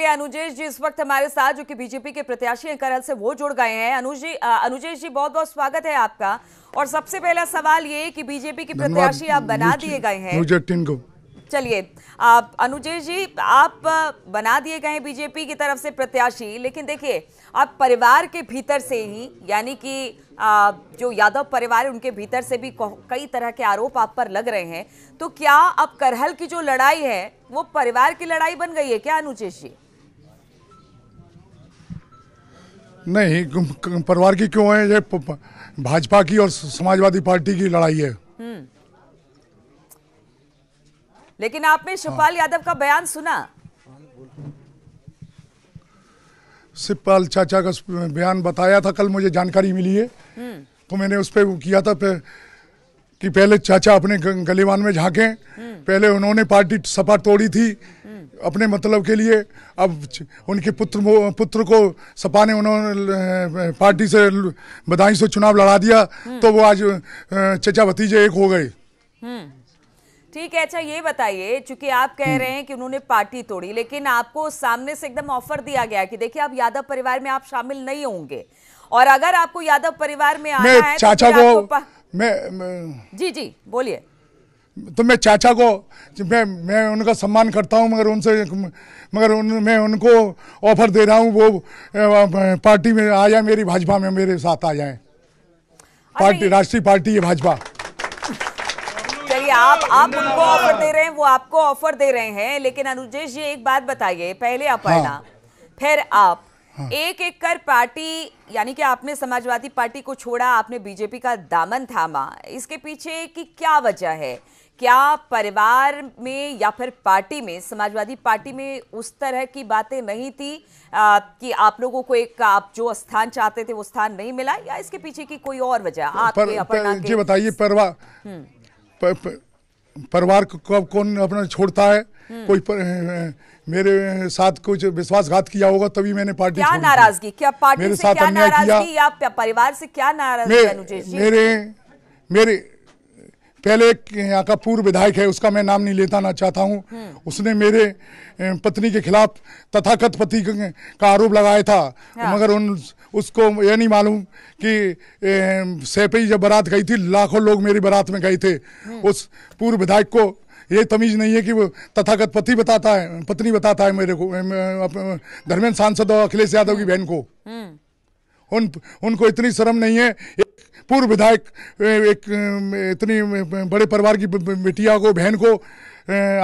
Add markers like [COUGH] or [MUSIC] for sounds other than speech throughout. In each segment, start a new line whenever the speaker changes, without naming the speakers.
लिए अनुजेश जी इस वक्त हमारे साथ जो कि बीजेपी के प्रत्याशी हैं करल से वो जुड़ गए हैं अनुज जी अनुजेश जी बहुत बहुत स्वागत है आपका और सबसे पहला सवाल ये कि बीजेपी के प्रत्याशी आप बना दिए गए हैं चलिए आप अनुजेश जी आप बना दिए गए हैं बीजेपी की तरफ से प्रत्याशी लेकिन देखिए आप परिवार के भीतर से ही यानी कि जो यादव परिवार है उनके भीतर से भी कई तरह के आरोप आप पर लग रहे हैं तो क्या अब करहल की जो लड़ाई है वो परिवार की लड़ाई बन गई है क्या अनुजेश जी
नहीं परिवार की क्यों है ये भाजपा की और समाजवादी पार्टी की लड़ाई है हम्म।
लेकिन आपने हाँ। शिवपाल यादव का बयान सुना
शिवपाल चाचा का बयान बताया था कल मुझे जानकारी मिली है हम्म। तो मैंने उस पर किया था पे, कि पहले चाचा अपने गलीवान में झांके हम्म। पहले उन्होंने पार्टी सपा तोड़ी थी अपने मतलब के लिए अब उनके पुत्र पुत्र को सपा ने उन्होंने पार्टी से बधाई से चुनाव लड़ा दिया हम्म। तो वो आज चचा भतीजे एक हो गए
हम्म। ठीक है अच्छा ये बताइए चूंकि आप कह हम्म। रहे हैं कि उन्होंने पार्टी तोड़ी लेकिन आपको सामने से एकदम ऑफर दिया गया कि देखिए आप यादव परिवार में आप शामिल नहीं होंगे और अगर आपको यादव परिवार में आना है तो चाचा तो को
मैं, मैं
जी जी बोलिए
तो मैं चाचा को मैं मैं उनका सम्मान करता हूं मगर उनसे मगर उन मैं उनको ऑफर दे रहा हूं वो पार्टी में आ जाए मेरी भाजपा में मेरे साथ आ जाए पार्टी राष्ट्रीय पार्टी है भाजपा
चलिए आप आप उनको ऑफर दे रहे हैं वो आपको ऑफर दे रहे हैं लेकिन अनुजेश जी एक बात बताइए पहले आप हाँ। फिर आप हाँ। एक एक कर पार्टी यानी कि आपने समाजवादी पार्टी को छोड़ा आपने बीजेपी का दामन थामा इसके पीछे की क्या वजह है क्या परिवार में या फिर पार्टी में समाजवादी पार्टी में उस तरह की बातें नहीं थी आ, कि आप लोगों को एक आप जो स्थान चाहते थे वो स्थान नहीं मिला या इसके पीछे की कोई और वजह आप जी
बताइए परिवार हम्म। परिवार को कौन अपना छोड़ता है हम्म। कोई पर, मेरे साथ कुछ विश्वासघात किया होगा तभी मैंने पार्टी क्या नाराजगी
क्या पार्टी मेरे से साथ क्या नाराजगी या परिवार से क्या नाराजगी अनुजेश मेरे
मेरे पहले एक यहाँ का पूर्व विधायक है उसका मैं नाम नहीं लेता ना चाहता हूँ हम्म। उसने मेरे पत्नी के खिलाफ तथाकथ पति का आरोप लगाया था हाँ। मगर उन उसको यह नहीं मालूम कि सैपई जब बारात गई थी लाखों लोग मेरी बारात में गए थे हम्म। उस पूर्व विधायक को ये तमीज नहीं है कि वो तथागत पति बताता है पत्नी बताता है मेरे को धर्मेंद्र सांसद और अखिलेश यादव की बहन को हम्म। उन उनको इतनी शर्म नहीं है पूर्व विधायक एक इतनी बड़े परिवार की बेटिया को बहन को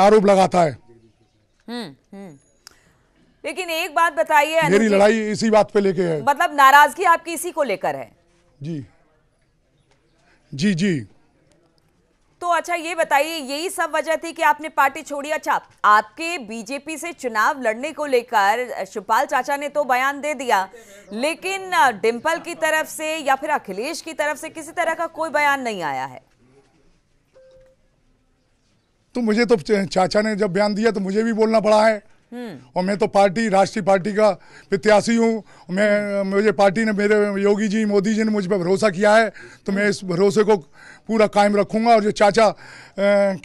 आरोप लगाता है हम्म, हम्म।
लेकिन एक बात बताइए मेरी लड़ाई
इसी बात पे लेके है
मतलब नाराजगी आपकी इसी को लेकर है
जी जी जी
तो अच्छा ये बताइए यही सब वजह थी कि आपने पार्टी छोड़ी अच्छा आपके बीजेपी से चुनाव लड़ने को लेकर शिवपाल चाचा ने तो बयान दे दिया लेकिन डिंपल की तरफ से या फिर अखिलेश की तरफ से किसी तरह का कोई बयान नहीं आया है
तो मुझे तो चाचा ने जब बयान दिया तो मुझे भी बोलना पड़ा है हम्म। और मैं तो पार्टी राष्ट्रीय पार्टी का प्रत्याशी हूँ मैं मुझे पार्टी ने मेरे योगी जी मोदी जी ने मुझ पर भरोसा किया है तो मैं इस भरोसे को पूरा कायम रखूंगा और जो चाचा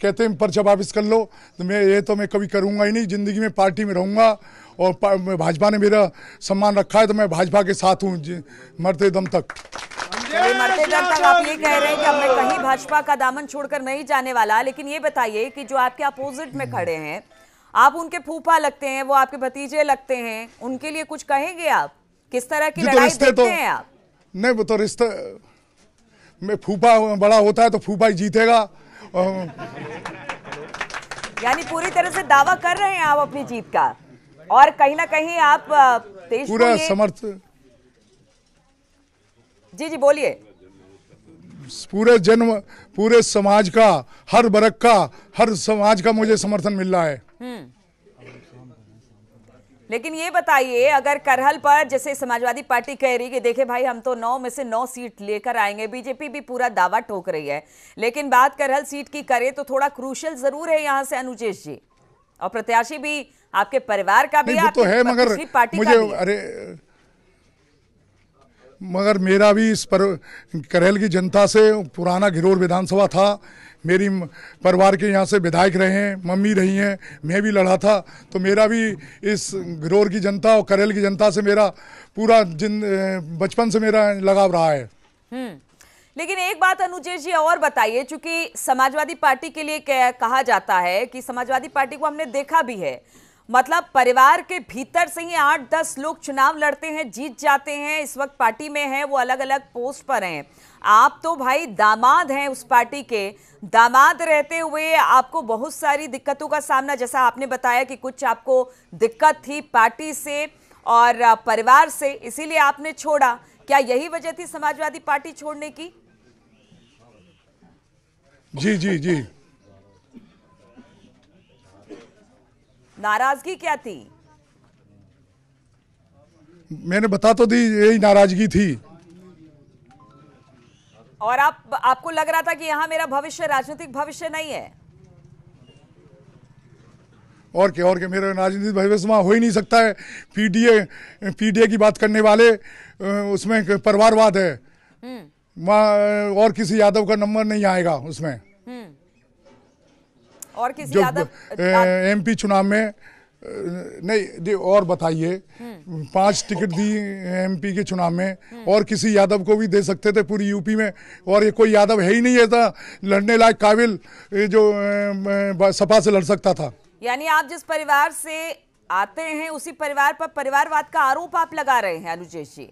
कहते हैं पर्चा वापस कर लो तो मैं ये तो मैं कभी करूंगा ही नहीं ज़िंदगी में पार्टी में रहूंगा और भाजपा ने मेरा सम्मान रखा है तो मैं भाजपा के साथ हूँ मरते दम तक तो मरते दम तक आप ये कह रहे हैं कि अब कहीं
भाजपा का दामन छोड़कर नहीं जाने वाला लेकिन ये बताइए कि जो आपके अपोजिट में खड़े हैं आप उनके फूफा लगते हैं वो आपके भतीजे लगते हैं उनके लिए कुछ कहेंगे आप किस तरह की तो लड़ाई देखते तो, हैं आप
नहीं वो तो रिश्ते मैं फूफा बड़ा होता है तो फूफा ही जीतेगा
यानी पूरी तरह से दावा कर रहे हैं आप अपनी जीत का और कहीं ना कहीं आप देश पूरा समर्थ जी जी बोलिए
पूरे जन्म पूरे समाज का हर वर्ग का हर समाज का मुझे समर्थन मिल रहा है
हम्म। लेकिन ये बताइए अगर करहल पर जैसे समाजवादी पार्टी कह रही कि देखे भाई हम तो नौ में से नौ सीट लेकर आएंगे बीजेपी भी पूरा दावा ठोक रही है लेकिन बात करहल सीट की करे तो थोड़ा क्रूशल जरूर है यहाँ से अनुजेश जी और प्रत्याशी भी आपके परिवार का भी तो है मगर पार्टी मुझे अरे
मगर मेरा भी इस पर करेल की जनता से पुराना घिरोर विधानसभा था मेरी परिवार के यहाँ से विधायक रहे हैं मम्मी रही हैं मैं भी लड़ा था तो मेरा भी इस गरोर की जनता और करेल की जनता से मेरा पूरा जिन बचपन से मेरा लगाव रहा है
हम्म, लेकिन एक बात अनुजेश जी और बताइए चूंकि समाजवादी पार्टी के लिए कहा जाता है कि समाजवादी पार्टी को हमने देखा भी है मतलब परिवार के भीतर से ही आठ दस लोग चुनाव लड़ते हैं जीत जाते हैं इस वक्त पार्टी में हैं वो अलग अलग पोस्ट पर हैं आप तो भाई दामाद हैं उस पार्टी के दामाद रहते हुए आपको बहुत सारी दिक्कतों का सामना जैसा आपने बताया कि कुछ आपको दिक्कत थी पार्टी से और परिवार से इसीलिए आपने छोड़ा क्या यही वजह थी समाजवादी पार्टी छोड़ने की जी जी जी नाराजगी क्या थी
मैंने बता तो दी यही नाराजगी थी
और आप आपको लग रहा था कि यहाँ मेरा भविष्य राजनीतिक भविष्य नहीं है
और क्या और क्या मेरा राजनीतिक भविष्य वहाँ हो ही नहीं सकता है पीडीए पीडीए की बात करने वाले उसमें परिवारवाद है हम्म। और किसी यादव का नंबर नहीं आएगा उसमें हम्म।
और किसी यादव
एमपी चुनाव में नहीं और बताइए पांच टिकट दी एमपी के चुनाव में और किसी यादव को भी दे सकते थे पूरी यूपी में और ये कोई यादव है ही नहीं था लड़ने लायक काबिल जो सपा से लड़ सकता था
यानी आप जिस परिवार से आते हैं उसी परिवार पर परिवारवाद का आरोप आप लगा रहे हैं अनुजेश जी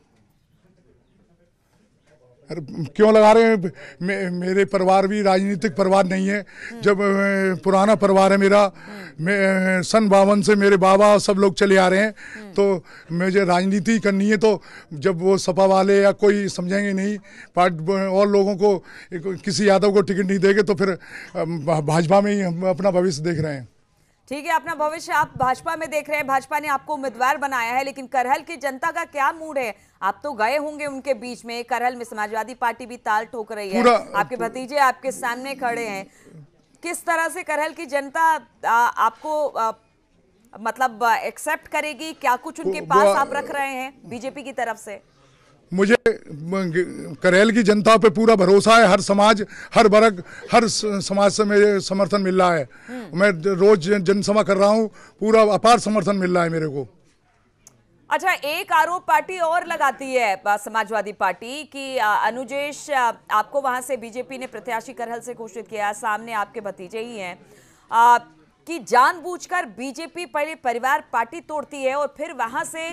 क्यों लगा रहे हैं मे, मेरे परिवार भी राजनीतिक परिवार नहीं है जब पुराना परिवार है मेरा सन बावन से मेरे बाबा सब लोग चले आ रहे हैं तो मुझे राजनीति करनी है तो जब वो सपा वाले या कोई समझेंगे नहीं पार्ट और लोगों को किसी यादव को टिकट नहीं देंगे तो फिर भाजपा में ही हम अपना भविष्य देख रहे हैं
ठीक है अपना भविष्य आप भाजपा में देख रहे हैं भाजपा ने आपको उम्मीदवार बनाया है लेकिन करहल की जनता का क्या मूड है आप तो गए होंगे उनके बीच में करहल में समाजवादी पार्टी भी ताल ठोक रही है आपके भतीजे आपके सामने खड़े हैं किस तरह से करहल की जनता आ, आपको आ, मतलब एक्सेप्ट करेगी क्या कुछ उनके पास आप रख रहे हैं बीजेपी की तरफ से
मुझे करेल की जनता पे पूरा भरोसा है हर समाज हर वर्ग हर समाज से मेरे समर्थन मिल रहा है हम्म। मैं रोज जनसभा कर रहा हूँ पूरा अपार समर्थन मिल रहा है मेरे को
अच्छा एक आरोप पार्टी और लगाती है समाजवादी पार्टी कि अनुजेश आपको वहां से बीजेपी ने प्रत्याशी करहल से घोषित किया सामने आपके भतीजे ही हैं कि जानबूझकर बीजेपी पहले परिवार पार्टी तोड़ती है और फिर वहां से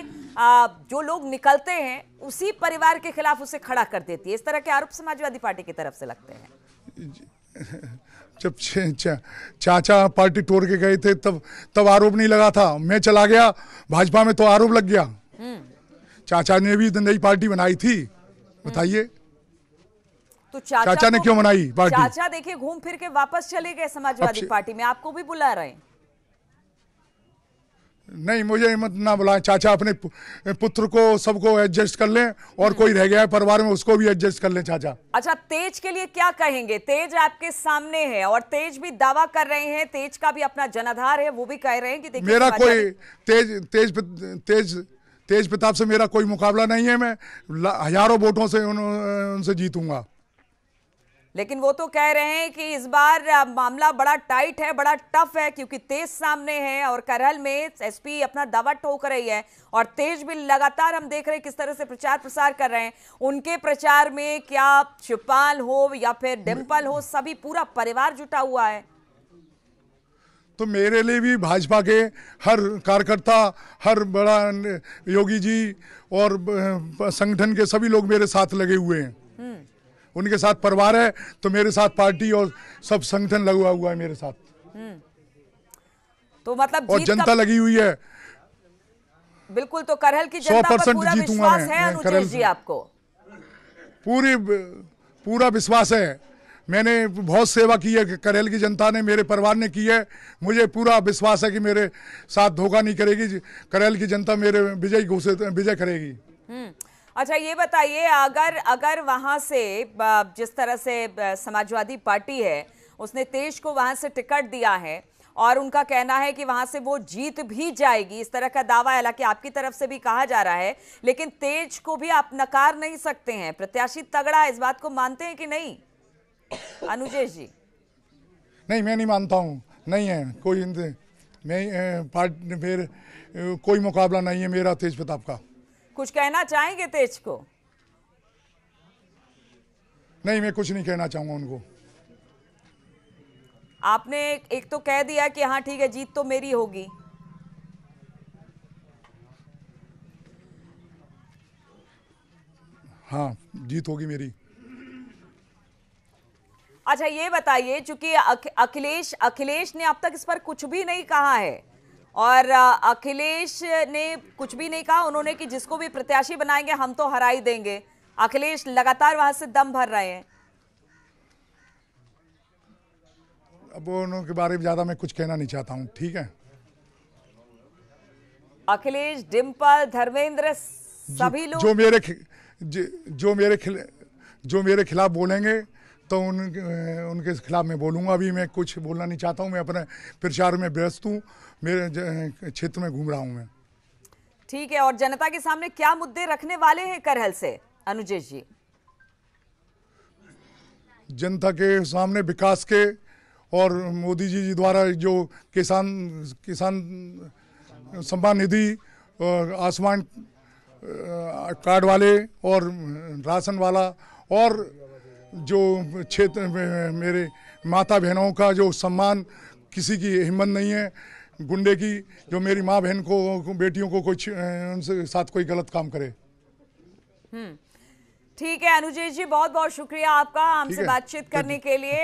जो लोग निकलते हैं उसी परिवार के खिलाफ उसे खड़ा कर देती है इस तरह के आरोप समाजवादी पार्टी की तरफ से लगते हैं
[LAUGHS] जब चा, चाचा पार्टी तोड़ के गए थे तब तब आरोप नहीं लगा था मैं चला गया भाजपा में तो आरोप लग गया हम्म। चाचा ने भी नई पार्टी बनाई थी बताइए
तो चाचा, चाचा ने क्यों मनाई पार्टी चाचा देखिए घूम फिर के वापस चले गए समाजवादी पार्टी में आपको भी बुला रहे
नहीं मुझे हिम्मत ना बुलाएं चाचा अपने पुत्र को सबको एडजस्ट कर लें और कोई रह गया है परिवार में उसको भी एडजस्ट कर लें चाचा
अच्छा तेज के लिए क्या कहेंगे तेज आपके सामने है और तेज भी दावा कर रहे हैं तेज का भी अपना जनाधार है वो भी कह रहे हैं कि मेरा कोई
तेज तेज तेज तेज प्रताप से मेरा कोई मुकाबला नहीं है मैं हजारों वोटों से उन, उनसे जीतूंगा
लेकिन वो तो कह रहे हैं कि इस बार मामला बड़ा टाइट है बड़ा टफ है क्योंकि तेज सामने है और करहल में एसपी अपना दावा ठोक रही है और तेज भी लगातार हम देख रहे हैं किस तरह से प्रचार प्रसार कर रहे हैं उनके प्रचार में क्या शिवपाल हो या फिर डिम्पल हो सभी पूरा परिवार जुटा हुआ है
तो मेरे लिए भी भाजपा के हर कार्यकर्ता हर बड़ा योगी जी और संगठन के सभी लोग मेरे साथ लगे हुए हैं हम्म। उनके साथ परिवार है तो मेरे साथ पार्टी और सब संगठन लगा हुआ है मेरे साथ
हम्म। तो मतलब और जनता लगी हुई है बिल्कुल तो करहल की सौ परसेंट पूरा विश्वास है जी आपको
पूरी पूरा विश्वास है मैंने बहुत सेवा की है करेल की जनता ने मेरे परिवार ने की है मुझे पूरा विश्वास है कि मेरे साथ धोखा नहीं करेगी करेल की जनता मेरे विजय घोषित विजय करेगी
हम्म। अच्छा ये बताइए अगर अगर वहाँ से जिस तरह से समाजवादी पार्टी है उसने तेज को वहाँ से टिकट दिया है और उनका कहना है कि वहाँ से वो जीत भी जाएगी इस तरह का दावा है हालांकि आपकी तरफ से भी कहा जा रहा है लेकिन तेज को भी आप नकार नहीं सकते हैं प्रत्याशी तगड़ा इस बात को मानते हैं कि नहीं अनुजेश जी
नहीं मैं नहीं मानता हूँ नहीं है कोई मैं पार्टी फिर कोई मुकाबला नहीं है मेरा तेज प्रताप का
कुछ कहना चाहेंगे तेज को
नहीं मैं कुछ नहीं कहना चाहूंगा उनको
आपने एक तो कह दिया कि हाँ ठीक है जीत तो मेरी होगी
हाँ जीत होगी मेरी
अच्छा ये बताइए चूंकि अखिलेश अखिलेश ने अब तक इस पर कुछ भी नहीं कहा है और अखिलेश ने कुछ भी नहीं कहा उन्होंने कि जिसको भी प्रत्याशी बनाएंगे हम तो हरा ही देंगे अखिलेश लगातार वहां से दम भर रहे हैं
अब उनके बारे में ज्यादा मैं कुछ कहना नहीं चाहता हूं ठीक है
अखिलेश डिम्पल धर्मेंद्र सभी लोग जो
मेरे जो मेरे जो मेरे खिलाफ बोलेंगे तो उन उनके खिलाफ मैं बोलूँगा अभी मैं कुछ बोलना नहीं चाहता हूँ मैं अपने प्रचार में व्यस्त हूँ मेरे क्षेत्र में घूम रहा हूँ मैं
ठीक है और जनता के सामने क्या मुद्दे रखने वाले हैं करहल से अनुजेश जी
जनता के सामने विकास के और मोदी जी द्वारा जो किसान किसान सम्मान निधि आसमान कार्ड वाले और राशन वाला और जो क्षेत्र मेरे माता बहनों का जो सम्मान किसी की हिम्मत नहीं है गुंडे की जो मेरी माँ बहन को बेटियों को कुछ उनसे साथ कोई गलत काम करे
हम्म। ठीक है अनुजय जी बहुत बहुत शुक्रिया आपका हमसे बातचीत करने के लिए